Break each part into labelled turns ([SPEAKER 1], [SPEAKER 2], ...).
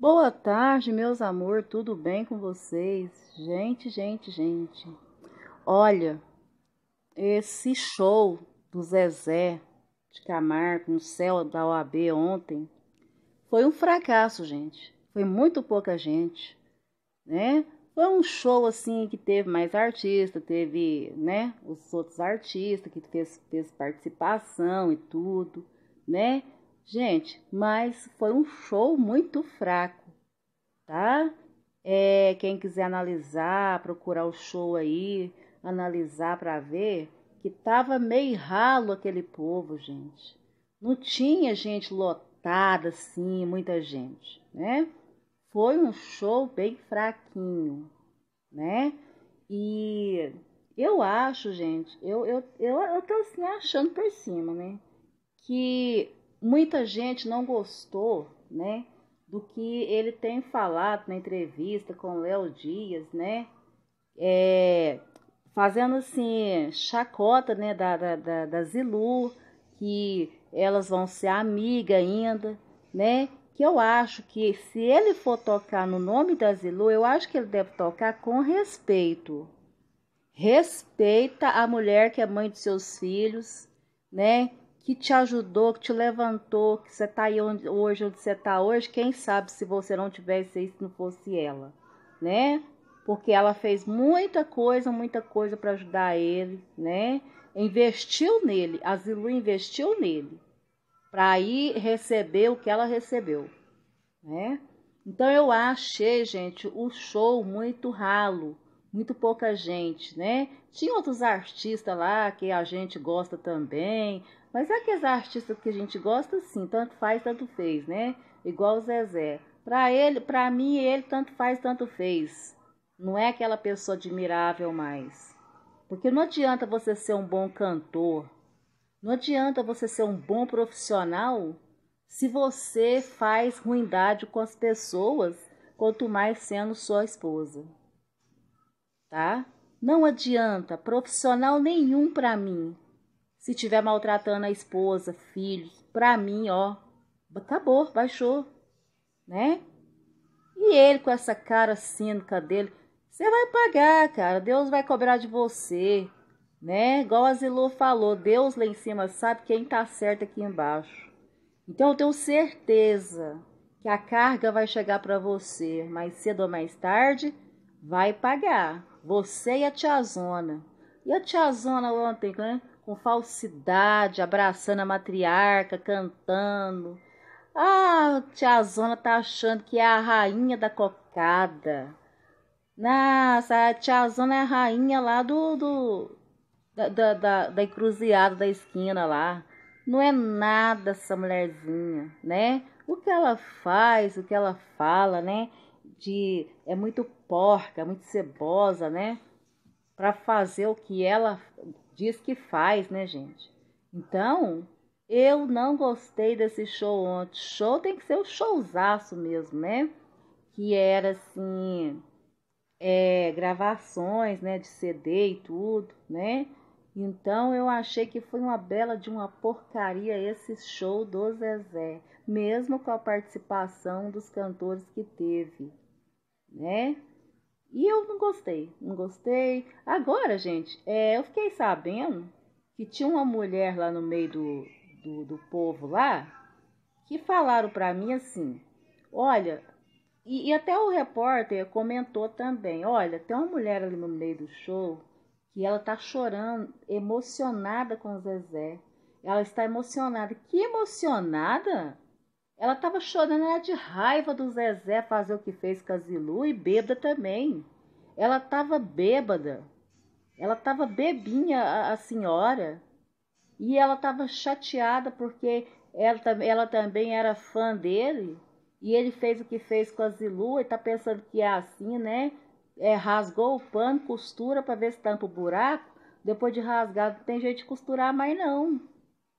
[SPEAKER 1] Boa tarde, meus amor, tudo bem com vocês? Gente, gente, gente. Olha, esse show do Zezé de Camargo no céu da OAB ontem foi um fracasso, gente. Foi muito pouca gente, né? Foi um show assim que teve mais artista, teve, né, os outros artistas que fez, fez participação e tudo, né? Gente, mas foi um show muito fraco, tá? É, quem quiser analisar, procurar o show aí, analisar para ver que tava meio ralo aquele povo, gente. Não tinha gente lotada assim, muita gente, né? Foi um show bem fraquinho, né? E eu acho, gente, eu, eu, eu, eu tô assim achando por cima, né? Que muita gente não gostou, né, do que ele tem falado na entrevista com Léo Dias, né, é, fazendo assim chacota, né, da, da, da, da Zilu, que elas vão ser amiga ainda, né? Que eu acho que se ele for tocar no nome da Zilu, eu acho que ele deve tocar com respeito. Respeita a mulher que é mãe de seus filhos, né? que te ajudou, que te levantou, que você está aí onde, hoje, onde você está hoje, quem sabe se você não tivesse isso, não fosse ela, né? Porque ela fez muita coisa, muita coisa para ajudar ele, né? Investiu nele, a Zilu investiu nele, para ir receber o que ela recebeu, né? Então eu achei, gente, o show muito ralo, muito pouca gente, né? Tinha outros artistas lá que a gente gosta também, mas é que as artistas que a gente gosta, sim, tanto faz, tanto fez, né? Igual o Zezé. Pra ele, pra mim, ele tanto faz, tanto fez. Não é aquela pessoa admirável mais. Porque não adianta você ser um bom cantor, não adianta você ser um bom profissional se você faz ruindade com as pessoas, quanto mais sendo sua esposa. Tá? Não adianta profissional nenhum para mim se tiver maltratando a esposa, filhos, para mim, ó, acabou, baixou, né? E ele com essa cara cínica dele, você vai pagar, cara, Deus vai cobrar de você, né? Igual a Zilô falou, Deus lá em cima sabe quem tá certo aqui embaixo. Então eu tenho certeza que a carga vai chegar para você, mais cedo ou mais tarde, vai pagar. Você e a tiazona. E a tiazona ontem, né? com falsidade, abraçando a matriarca, cantando. Ah, tiazona tá achando que é a rainha da cocada. Nossa, a tiazona é a rainha lá do, do da, da, da, da encruzilhada da esquina lá. Não é nada essa mulherzinha, né? O que ela faz, o que ela fala, né? De é muito porca, muito cebosa, né? Para fazer o que ela diz que faz, né, gente? Então, eu não gostei desse show ontem. Show tem que ser o um showzaço mesmo, né? Que era assim, é, gravações, né, de CD e tudo, né? Então eu achei que foi uma bela de uma porcaria esse show do Zezé, mesmo com a participação dos cantores que teve, né? E eu não gostei, não gostei. Agora, gente, é, eu fiquei sabendo que tinha uma mulher lá no meio do, do, do povo lá que falaram para mim assim: olha, e, e, até o repórter comentou também: olha, tem uma mulher ali no meio do show que ela tá chorando, emocionada com o Zezé. Ela está emocionada. Que emocionada? Ela estava chorando de raiva do Zezé fazer o que fez com a Zilu e bêbada também. Ela estava bêbada. Ela estava bebinha, a, a, senhora. E ela estava chateada porque ela, ela também era fã dele. E ele fez o que fez com a Zilu e está pensando que é assim, né? É, rasgou o pano, costura para ver se tampa o buraco. Depois de rasgado, não tem jeito de costurar mais não,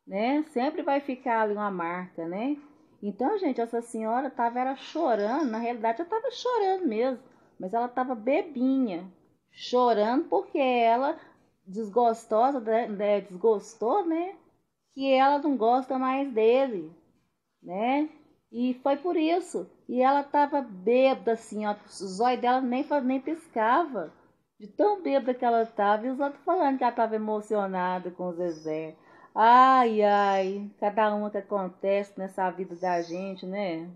[SPEAKER 1] né? Sempre vai ficar ali uma marca, né? Então, gente, essa senhora estava era chorando, na realidade ela estava chorando mesmo, mas ela estava bebinha, chorando porque ela desgostosa, né, né, desgostou, né? Que ela não gosta mais dele, né? E foi por isso. E ela estava bêbada, assim, ó, o zóio dela nem, nem piscava. De tão bêbada que ela estava. E os outros falando que ela estava emocionada com o Zezé. Ai, ai, cada uma que acontece nessa vida da gente, né?